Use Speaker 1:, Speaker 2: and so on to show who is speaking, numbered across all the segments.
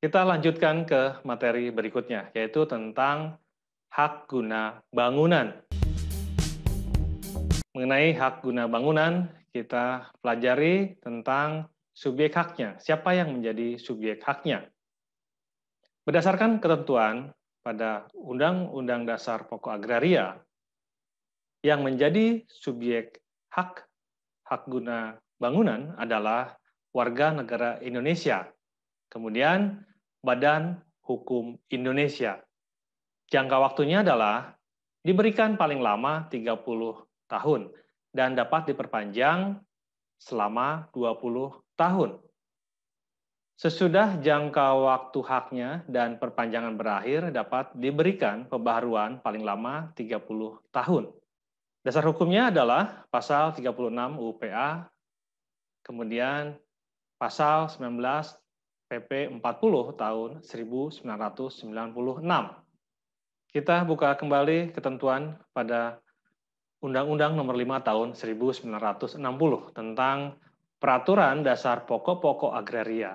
Speaker 1: Kita lanjutkan ke materi berikutnya, yaitu tentang hak guna bangunan. Mengenai hak guna bangunan, kita pelajari tentang subjek haknya. Siapa yang menjadi subjek haknya? Berdasarkan ketentuan pada Undang-Undang Dasar Pokok Agraria, yang menjadi subjek hak hak guna bangunan adalah warga negara Indonesia. Kemudian Badan Hukum Indonesia. Jangka waktunya adalah diberikan paling lama 30 tahun dan dapat diperpanjang selama 20 tahun. Sesudah jangka waktu haknya dan perpanjangan berakhir dapat diberikan pembaharuan paling lama 30 tahun. Dasar hukumnya adalah pasal 36 UPA, kemudian pasal 19 PP 40 tahun 1996. Kita buka kembali ketentuan pada Undang-Undang Nomor 5 Tahun 1960 tentang Peraturan Dasar Pokok-pokok Agraria.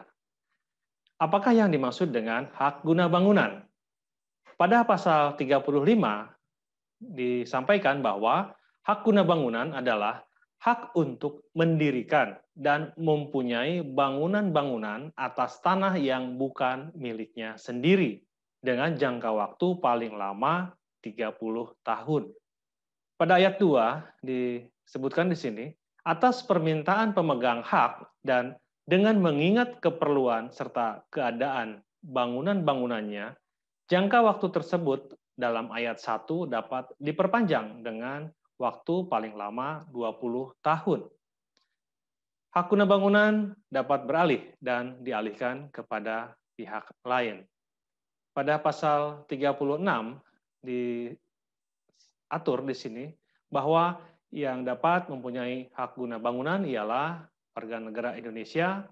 Speaker 1: Apakah yang dimaksud dengan hak guna bangunan? Pada pasal 35 disampaikan bahwa hak guna bangunan adalah hak untuk mendirikan dan mempunyai bangunan-bangunan atas tanah yang bukan miliknya sendiri dengan jangka waktu paling lama 30 tahun. Pada ayat 2 disebutkan di sini, atas permintaan pemegang hak dan dengan mengingat keperluan serta keadaan bangunan-bangunannya, jangka waktu tersebut dalam ayat 1 dapat diperpanjang dengan waktu paling lama 20 tahun. Hakuna bangunan dapat beralih dan dialihkan kepada pihak lain. Pada pasal 36 diatur di sini bahwa yang dapat mempunyai hak guna bangunan ialah warga negara Indonesia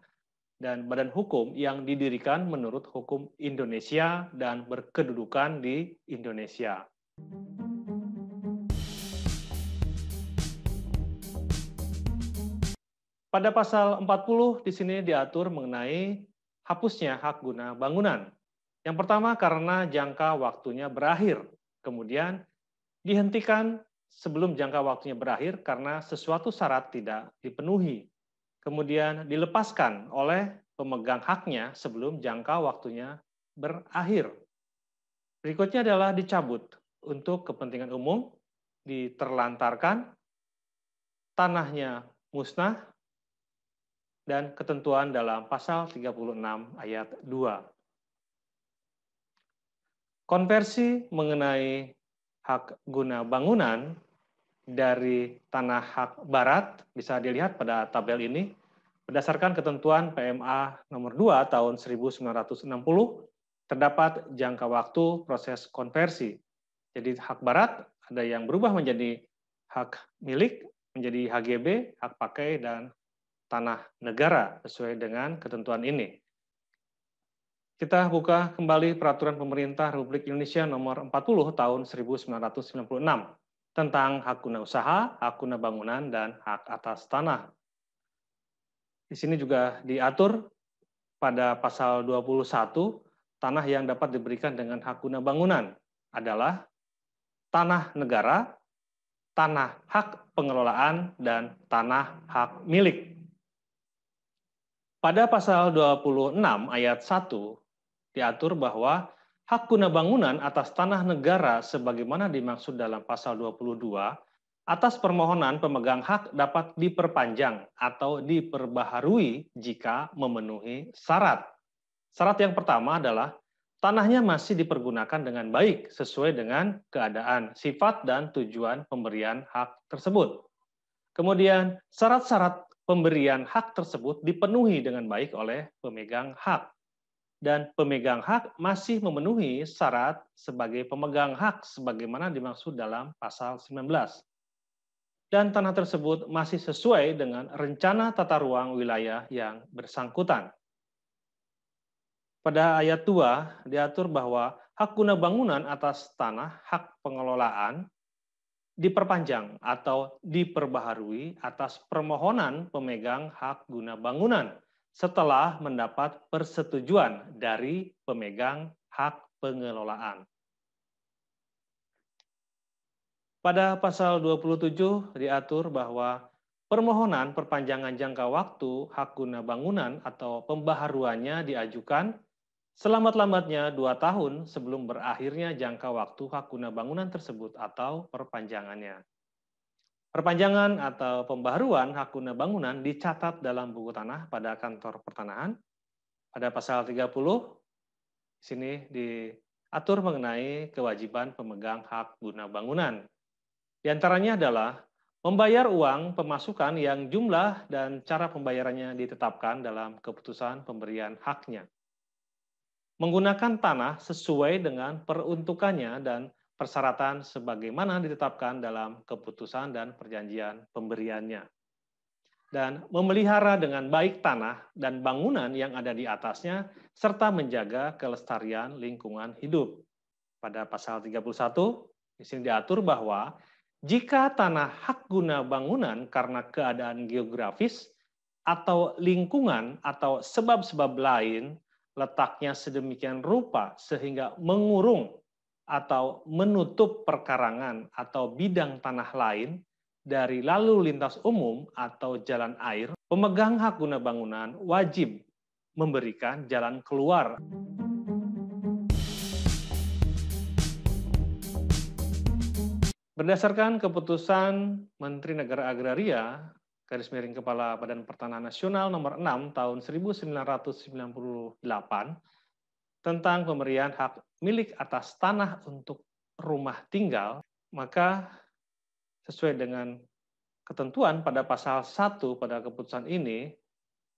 Speaker 1: dan badan hukum yang didirikan menurut hukum Indonesia dan berkedudukan di Indonesia. Thank you Pada pasal 40 di sini diatur mengenai hapusnya hak guna bangunan. Yang pertama karena jangka waktunya berakhir. Kemudian dihentikan sebelum jangka waktunya berakhir karena sesuatu syarat tidak dipenuhi. Kemudian dilepaskan oleh pemegang haknya sebelum jangka waktunya berakhir. Berikutnya adalah dicabut untuk kepentingan umum, diterlantarkan, tanahnya musnah, dan ketentuan dalam pasal 36 ayat 2. Konversi mengenai hak guna bangunan dari tanah hak barat bisa dilihat pada tabel ini berdasarkan ketentuan PMA nomor 2 tahun 1960 terdapat jangka waktu proses konversi. Jadi hak barat ada yang berubah menjadi hak milik, menjadi HGB, hak pakai dan tanah negara sesuai dengan ketentuan ini. Kita buka kembali peraturan pemerintah Republik Indonesia nomor 40 tahun 1996 tentang hak guna usaha, hak guna bangunan dan hak atas tanah. Di sini juga diatur pada pasal 21 tanah yang dapat diberikan dengan hak guna bangunan adalah tanah negara, tanah hak pengelolaan dan tanah hak milik. Pada pasal 26 ayat 1 diatur bahwa hak guna bangunan atas tanah negara sebagaimana dimaksud dalam pasal 22 atas permohonan pemegang hak dapat diperpanjang atau diperbaharui jika memenuhi syarat. Syarat yang pertama adalah tanahnya masih dipergunakan dengan baik sesuai dengan keadaan, sifat, dan tujuan pemberian hak tersebut. Kemudian, syarat-syarat pemberian hak tersebut dipenuhi dengan baik oleh pemegang hak dan pemegang hak masih memenuhi syarat sebagai pemegang hak sebagaimana dimaksud dalam pasal 19. Dan tanah tersebut masih sesuai dengan rencana tata ruang wilayah yang bersangkutan. Pada ayat 2 diatur bahwa hak guna bangunan atas tanah, hak pengelolaan, diperpanjang atau diperbaharui atas permohonan pemegang hak guna bangunan setelah mendapat persetujuan dari pemegang hak pengelolaan. Pada pasal 27 diatur bahwa permohonan perpanjangan jangka waktu hak guna bangunan atau pembaharuannya diajukan Selamat lambatnya dua tahun sebelum berakhirnya jangka waktu hak guna bangunan tersebut atau perpanjangannya. Perpanjangan atau pembaharuan hak guna bangunan dicatat dalam buku tanah pada kantor pertanahan pada pasal 30 sini diatur mengenai kewajiban pemegang hak guna bangunan. Di antaranya adalah membayar uang pemasukan yang jumlah dan cara pembayarannya ditetapkan dalam keputusan pemberian haknya menggunakan tanah sesuai dengan peruntukannya dan persyaratan sebagaimana ditetapkan dalam keputusan dan perjanjian pemberiannya. Dan memelihara dengan baik tanah dan bangunan yang ada di atasnya, serta menjaga kelestarian lingkungan hidup. Pada pasal 31, di sini diatur bahwa jika tanah hak guna bangunan karena keadaan geografis atau lingkungan atau sebab-sebab lain letaknya sedemikian rupa sehingga mengurung atau menutup perkarangan atau bidang tanah lain dari lalu lintas umum atau jalan air, pemegang hak guna bangunan wajib memberikan jalan keluar. Berdasarkan keputusan Menteri Negara Agraria garis miring Kepala Badan Pertanahan Nasional nomor 6 tahun 1998 tentang pemberian hak milik atas tanah untuk rumah tinggal, maka sesuai dengan ketentuan pada pasal 1 pada keputusan ini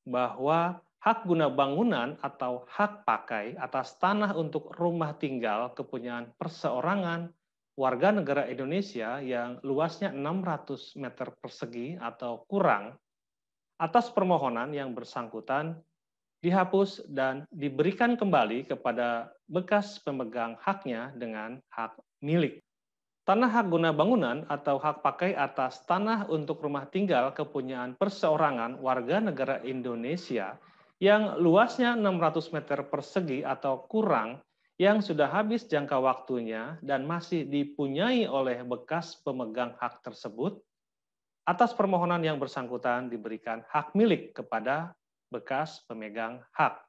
Speaker 1: bahwa hak guna bangunan atau hak pakai atas tanah untuk rumah tinggal kepunyaan perseorangan warga negara Indonesia yang luasnya 600 meter persegi atau kurang atas permohonan yang bersangkutan dihapus dan diberikan kembali kepada bekas pemegang haknya dengan hak milik. Tanah hak guna bangunan atau hak pakai atas tanah untuk rumah tinggal kepunyaan perseorangan warga negara Indonesia yang luasnya 600 meter persegi atau kurang yang sudah habis jangka waktunya dan masih dipunyai oleh bekas pemegang hak tersebut, atas permohonan yang bersangkutan diberikan hak milik kepada bekas pemegang hak.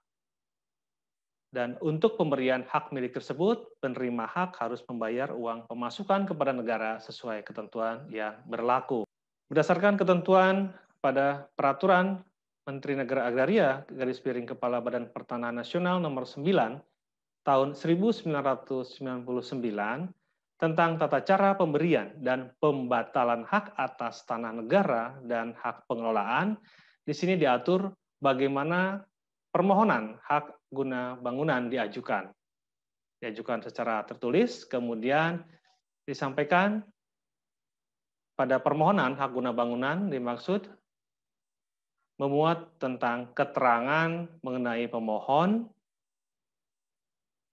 Speaker 1: Dan untuk pemberian hak milik tersebut, penerima hak harus membayar uang pemasukan kepada negara sesuai ketentuan yang berlaku. Berdasarkan ketentuan pada peraturan Menteri Negara Agraria garis piring Kepala Badan Pertanahan Nasional nomor 9 tahun 1999 tentang tata cara pemberian dan pembatalan hak atas tanah negara dan hak pengelolaan. Di sini diatur bagaimana permohonan hak guna bangunan diajukan. Diajukan secara tertulis, kemudian disampaikan pada permohonan hak guna bangunan dimaksud memuat tentang keterangan mengenai pemohon,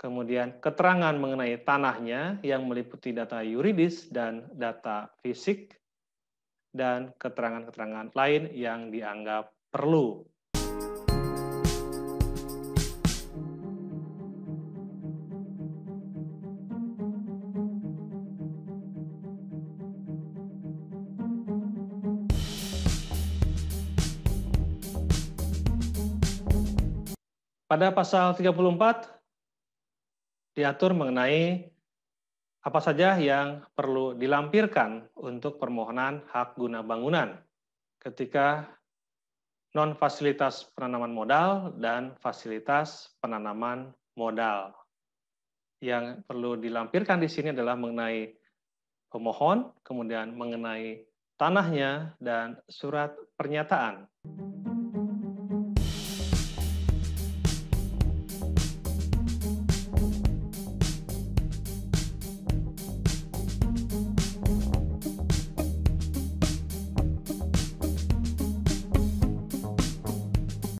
Speaker 1: kemudian keterangan mengenai tanahnya yang meliputi data yuridis dan data fisik, dan keterangan-keterangan lain yang dianggap perlu. Pada pasal 34 diatur mengenai apa saja yang perlu dilampirkan untuk permohonan hak guna bangunan ketika non fasilitas penanaman modal dan fasilitas penanaman modal. Yang perlu dilampirkan di sini adalah mengenai pemohon, kemudian mengenai tanahnya dan surat pernyataan.